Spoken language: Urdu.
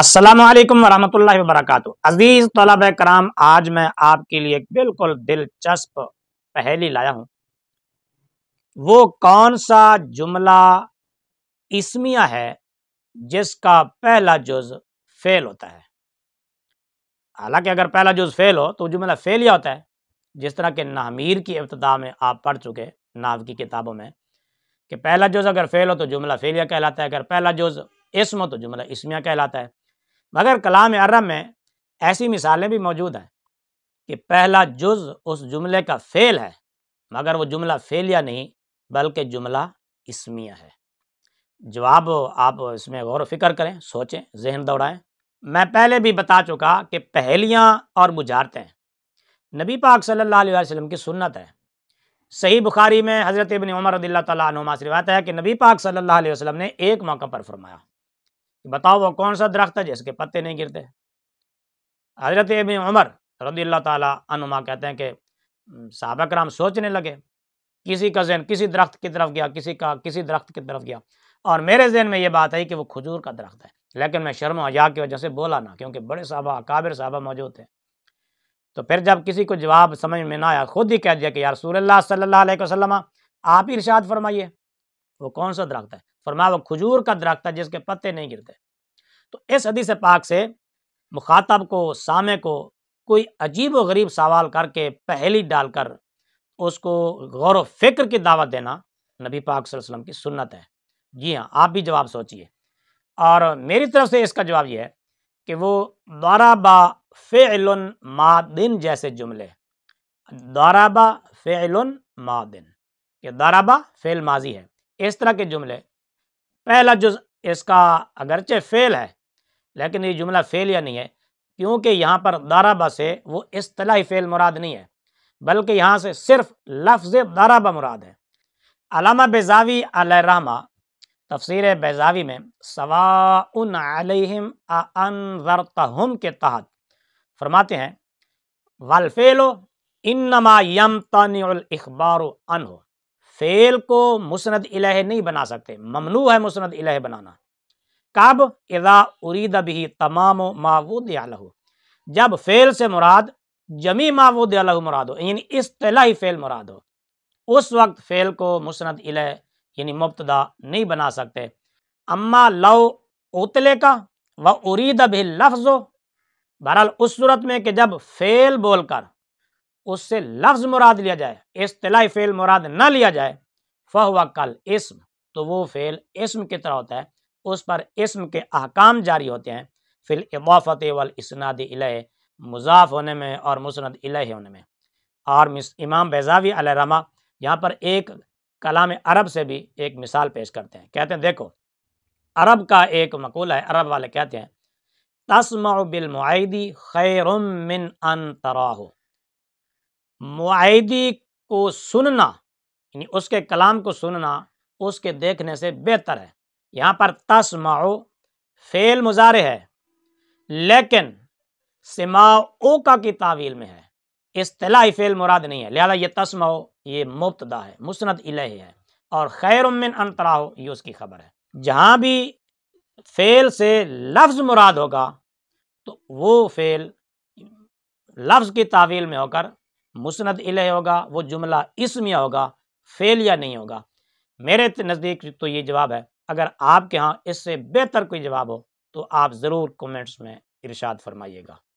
السلام علیکم ورحمۃ اللہ وبرکاتہ عزیز طلب کرام آج میں آپ کے لیے ایک بالکل دلچسپ پہلی لایا ہوں وہ کون سا جملہ اسمیہ ہے جس کا پہلا جز فیل ہوتا ہے حالانکہ اگر پہلا جز فیل ہو تو جملہ جملہ فیلیا ہوتا ہے جس طرح کہ نامیر کی ابتدا میں آپ پڑھ چکے ناو کی کتابوں میں کہ پہلا جز اگر فیل ہو تو جملہ فیلیا کہلاتا ہے اگر پہلا جز اسم ہو تو جملہ اسمیہ کہلاتا ہے مگر کلام عرب میں ایسی مثالیں بھی موجود ہیں کہ پہلا جز اس جملے کا فیل ہے مگر وہ جملہ فیل یا نہیں بلکہ جملہ اسمیہ ہے جواب آپ اس میں غور و فکر کریں سوچیں ذہن دوڑائیں میں پہلے بھی بتا چکا کہ پہلیاں اور بجارتیں نبی پاک صلی اللہ علیہ وسلم کی سنت ہے صحیح بخاری میں حضرت ابن عمر رضی اللہ تعالیٰ عنہ روایت ہے کہ نبی پاک صلی اللہ علیہ وسلم نے ایک موقع پر فرمایا بتاؤ وہ کون سا درخت ہے جس کے پتے نہیں گرتے حضرت ابن عمر رضی اللہ تعالیٰ عنما کہتے ہیں کہ صحابہ کرام سوچنے لگے کسی کا ذہن کسی درخت کی طرف گیا کسی کا کسی درخت کی طرف گیا اور میرے ذہن میں یہ بات ہے کہ وہ کھجور کا درخت ہے لیکن میں شرم و حیا کی وجہ سے بولا نہ کیونکہ بڑے صحابہ اکابر صحابہ موجود تھے تو پھر جب کسی کو جواب سمجھ میں نہ آیا خود ہی کہہ دیا کہ یا رسول اللہ صلی اللہ علیہ وسلم آپ ہی ارشاد فرمائیے وہ کون سا درخت ہے فرما وہ کھجور درخت ہے جس کے پتے نہیں گرتے تو اس حدیث پاک سے مخاطب کو سامے کو کوئی عجیب و غریب سوال کر کے پہلی ڈال کر اس کو غور و فکر کی دعوت دینا نبی پاک صلی اللہ علیہ وسلم کی سنت ہے جی ہاں آپ بھی جواب سوچیے اور میری طرف سے اس کا جواب یہ ہے کہ وہ فعل مادن جیسے جملے فعل فعل مادن ماضی ہے اس طرح کے جملے پہلا جز اس کا اگرچہ فیل ہے لیکن یہ جملہ فیل یا نہیں ہے کیونکہ یہاں پر دارابہ سے وہ اصطلاحی فعل مراد نہیں ہے بلکہ یہاں سے صرف لفظ دارابہ مراد ہے علامہ بیزاوی علی رحمہ تفسیر بیزاوی میں سواؤن علیہم ان کے تحت فرماتے ہیں والفیلو انما یمتنع الاخبار انہو فعل کو مسند الہ نہیں بنا سکتے ممنوع ہے مسند الہ بنانا کب اذا ارید بھی تمام و ماود لہو جب فعل سے مراد جمی ماوود لہو مراد ہو یعنی اصطلاحی فیل مراد ہو اس وقت فعل کو مسند الہ یعنی مبتدا نہیں بنا سکتے اما لو اتلے کا و ارید بھی لفظ ہو بہرحال اس صورت میں کہ جب فعل بول کر اس سے لفظ مراد لیا جائے اصطلاحی فعل مراد نہ لیا جائے فہوا کل اسم تو وہ فعل اسم کی طرح ہوتا ہے اس پر اسم کے احکام جاری ہوتے ہیں فل الاضافت والاسناد الیہ الہ مضاف ہونے میں اور مسند الہ ہونے میں اور امام بیزاوی علیہ رحمہ یہاں پر ایک کلام عرب سے بھی ایک مثال پیش کرتے ہیں کہتے ہیں دیکھو عرب کا ایک مقولہ ہے عرب والے کہتے ہیں تسمع بالمعیدی خیر من ان تراہو معاہدی کو سننا یعنی اس کے کلام کو سننا اس کے دیکھنے سے بہتر ہے یہاں پر تسمعو فعل مزار ہے لیکن سماعو کا کی تعویل میں ہے اصطلاحی فعل مراد نہیں ہے لہذا یہ تسمعو یہ مبتدہ ہے مسند الہی ہے اور خیر من انتراہو یہ اس کی خبر ہے جہاں بھی فعل سے لفظ مراد ہوگا تو وہ فعل لفظ کی تعویل میں ہو کر مسند علیہ ہوگا وہ جملہ اسمیہ ہوگا فیل یا نہیں ہوگا میرے نزدیک تو یہ جواب ہے اگر آپ کے ہاں اس سے بہتر کوئی جواب ہو تو آپ ضرور کومنٹس میں ارشاد فرمائیے گا